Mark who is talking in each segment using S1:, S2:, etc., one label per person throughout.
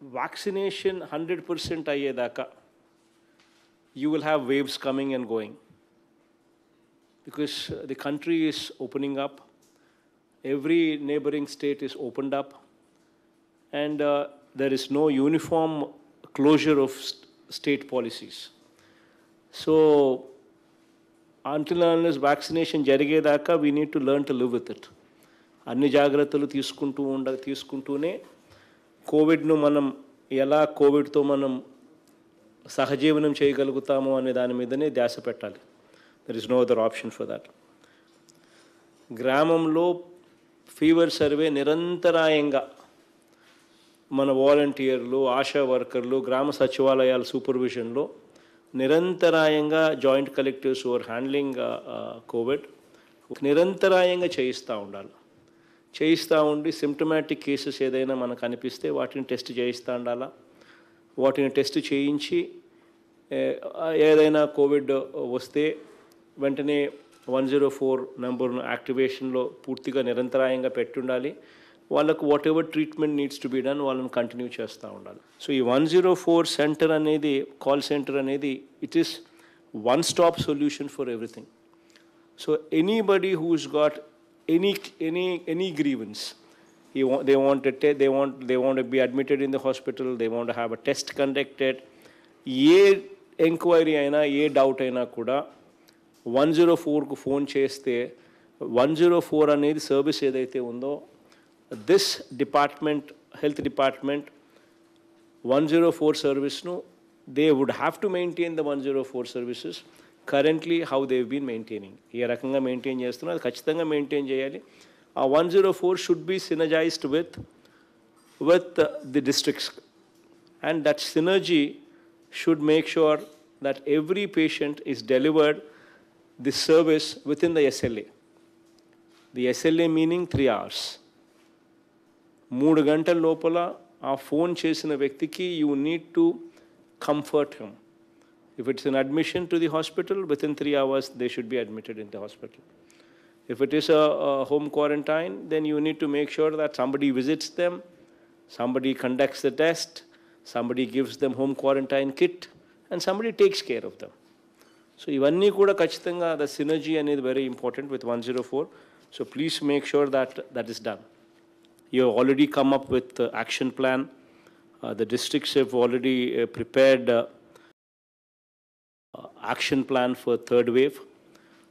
S1: vaccination 100% ayyedaka, you will have waves coming and going because uh, the country is opening up. Every neighboring state is opened up. And uh, there is no uniform closure of state policies. So, until and unless vaccination జరిగేదాకా we need to learn to live with it. అన్ని జాగ్రత్తలు తీసుకుంటూ ఉండ తీసుకుంటూనే కోవిడ్ను మనం ఎలా కోవిడ్తో మనం సహజీవనం చేయగలుగుతాము అనే దాని మీదనే ధ్యాస పెట్టాలి there is no other option for that గ్రామంలో ఫీవర్ సర్వే నిరంతరాయంగా మన వాలంటీర్లు ఆశా వర్కర్లు గ్రామ సచివాలయాల సూపర్విజన్లో నిరంతరాయంగా joint collectors are handling covid నిరంతరాయంగా చేయిస్తూ ఉండాలి చేయిస్తూ ఉండి సిమ్టమాటిక్ కేసెస్ ఏదైనా మనకు అనిపిస్తే వాటిని టెస్ట్ చేయిస్తూ ఉండాలా వాటిని టెస్ట్ చేయించి ఏదైనా కోవిడ్ వస్తే వెంటనే వన్ జీరో oh ఫోర్ నెంబర్ను యాక్టివేషన్లో పూర్తిగా నిరంతరాయంగా పెట్టుండాలి వాళ్ళకు whatever treatment needs to be done వాళ్ళని కంటిన్యూ చేస్తూ ఉండాలి సో ఈ వన్ జీరో ఫోర్ సెంటర్ అనేది కాల్ సెంటర్ అనేది it is one stop solution for everything so anybody who's got any, any, any grievance. He they, want a they, want, they want to be admitted in the hospital, they want to have a test conducted. ఏ enquiry అయినా ఏ doubt అయినా కూడా one zero ఫోర్కు phone చేస్తే one zero four అనేది service ఏదైతే ఉందో this department health department one zero four సర్వీస్ను they would have to maintain the one zero four services currently how they've been maintaining ఏ రకంగా మెయింటైన్ చేస్తున్నారు అది ఖచ్చితంగా మెయింటైన్ చేయాలి ఆ one zero four should be synergised with with the districts and that synergy should make sure that every patient is delivered this service within the SLA. The SLA meaning three hours మూడు గంటల లోపల ఆ phone చేసిన వ్యక్తికి you need to comfort him if it's an admission to the hospital, within three hours they should be admitted in the hospital. If it is a, a home quarantine, then you need to make sure that somebody visits them, somebody conducts the test, somebody gives them home quarantine kit, and somebody takes care of them. So, ఇవన్నీ కూడా ఖచ్చితంగా the synergy అనేది very important with one zero four so please make sure that that is done you already come up with action plan the districts have already action plan for third wave.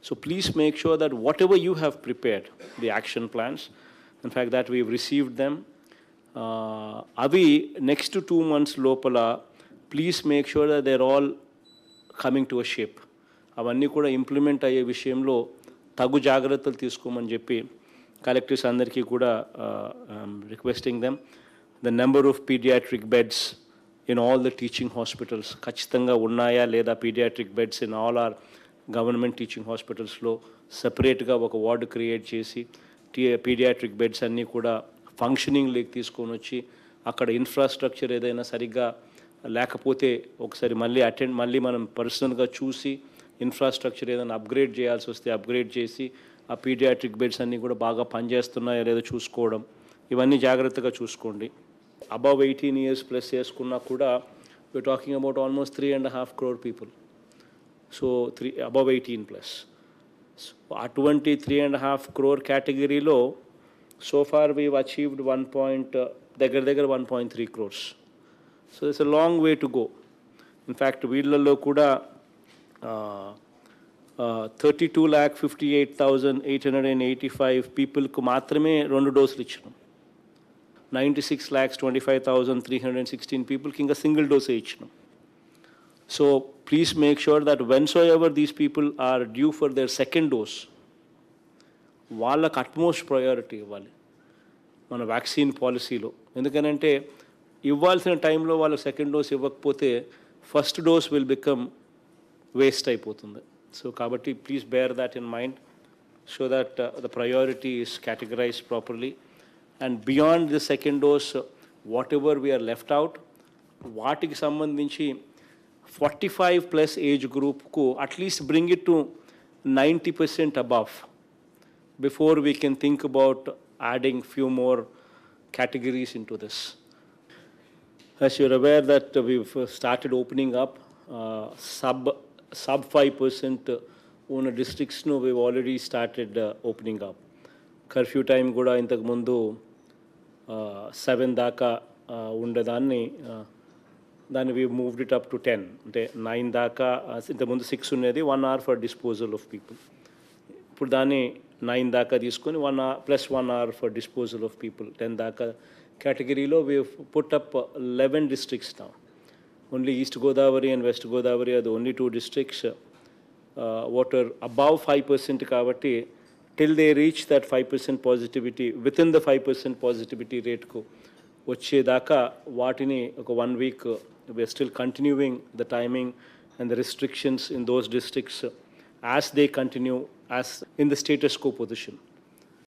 S1: So please make sure that whatever you have prepared, the action plans, in fact, that we've received them. Uh, Avi, next to two months lopala, please make sure that they're all coming to a ship. అవన్నీ కూడా implement అయ్యే విషయంలో తగు జాగ్రత్తలు తీసుకోమని చెప్పి collectives అందరికీ కూడా requesting them the number of pediatric beds in all the teaching hospitals ఖచ్చితంగా ఉన్నాయా లేదా pediatric beds in all our government teaching హాస్పిటల్స్లో సపరేట్గా ఒక వార్డు క్రియేట్ చేసి టీ పీడియాట్రిక్ బెడ్స్ అన్నీ కూడా ఫంక్షనింగ్ ఫంక్షనింగ్లోకి తీసుకొని వచ్చి అక్కడ ఇన్ఫ్రాస్ట్రక్చర్ ఏదైనా సరిగ్గా లేకపోతే ఒకసారి మళ్ళీ అటెండ్ మళ్ళీ మనం పర్సనల్గా చూసి ఇన్ఫ్రాస్ట్రక్చర్ ఏదైనా అప్గ్రేడ్ చేయాల్సి వస్తే అప్గ్రేడ్ చేసి ఆ పీడియాట్రిక్ బెడ్స్ అన్నీ కూడా బాగా పనిచేస్తున్నాయా లేదో చూసుకోవడం ఇవన్నీ జాగ్రత్తగా చూసుకోండి అబవ్ ఎయిటీన్ ఇయర్స్ ప్లస్ చేసుకున్నా కూడా we're talking about almost three and half crore people so three above eighteen plus అటువంటి త్రీ అండ్ హాఫ్ క్రోర్ కేటగిరీలో so far achieved one point దగ్గర దగ్గర one point three crores so it's a long way to go in fact వీళ్ళల్లో కూడా thirty two lakh fifty eight thousand eight hundred and eighty five పీపుల్కు మాత్రమే రెండు డోసులు ఇచ్చినాం 96 lakhs 25,316 people getting a single dosage. So please make sure that whensoever these people are due for their second dose, వాళ్ళకు utmost priority ఇవ్వాలి మన vaccine పాలసీలో ఎందుకనంటే ఇవ్వాల్సిన టైంలో వాళ్ళు సెకండ్ డోస్ ఇవ్వకపోతే first dose will become waste అయిపోతుంది సో కాబట్టి please bear that in mind so that the priority is categorize properly and beyond the second dose whatever we're left out వాటికి సంబంధించి ఫార్టీ ఫైవ్ ప్లస్ ఏజ్ గ్రూప్కు at least bring it to ninety percent above before we can think about adding few more categories into this. As you're aware that we've started opening up uh, sub sub 5% ఉన్న డిస్ట్రిక్ట్స్ను we've already started opening up curfew time కూడా ఇంతకుముందు seven దాకా ఉండేదాన్ని దాన్ని we moved it up to ten అంటే nine దాకా ఇంతకుముందు సిక్స్ ఉండేది one hour for disposal of people ఇప్పుడు దాన్ని నైన్ దాకా తీసుకొని one hour plus one hour for disposal of people ten దాకా కేటగిరీలో we put up eleven districts నా only East Godavari and West Godavari అది only two districts water above five percent కాబట్టి till they reach that 5% positivity, within the 5% positivity రేట్కు వచ్చేదాకా వాటిని ఒక one week, week we're still continuing the timing and the restrictions in those districts as they continue as in the status quo position.